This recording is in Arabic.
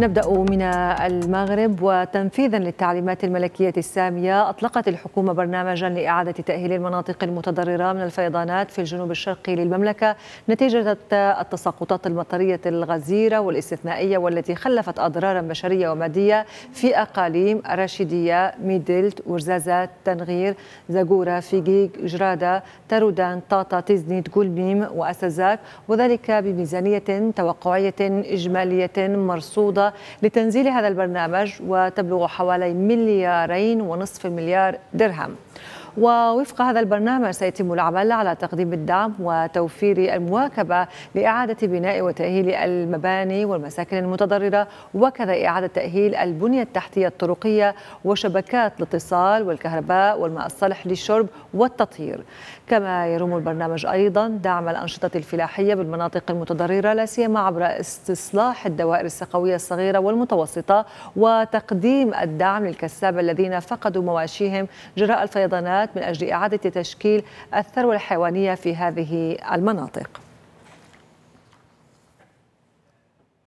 نبدأ من المغرب وتنفيذا للتعليمات الملكية السامية أطلقت الحكومة برنامجا لإعادة تأهيل المناطق المتضررة من الفيضانات في الجنوب الشرقي للمملكة نتيجة التساقطات المطرية الغزيرة والاستثنائية والتي خلفت أضرارا بشرية ومادية في أقاليم راشدية ميدلت ورزازات تنغير زاغورة فيجيج جرادة تارودان طاطا تيزنيت قلبيم وأسازاك وذلك بميزانية توقعية إجمالية مرصودة لتنزيل هذا البرنامج وتبلغ حوالي مليارين ونصف مليار درهم ووفق هذا البرنامج سيتم العمل على تقديم الدعم وتوفير المواكبة لإعادة بناء وتأهيل المباني والمساكن المتضررة وكذا إعادة تأهيل البنية التحتية الطرقية وشبكات الاتصال والكهرباء والماء الصالح للشرب والتطهير كما يروم البرنامج أيضا دعم الأنشطة الفلاحية بالمناطق المتضررة لا سيما عبر استصلاح الدوائر السقوية الصغيرة الصغيرة والمتوسطة وتقديم الدعم للكساب الذين فقدوا مواشيهم جراء الفيضانات من أجل إعادة تشكيل الثروة الحيوانية في هذه المناطق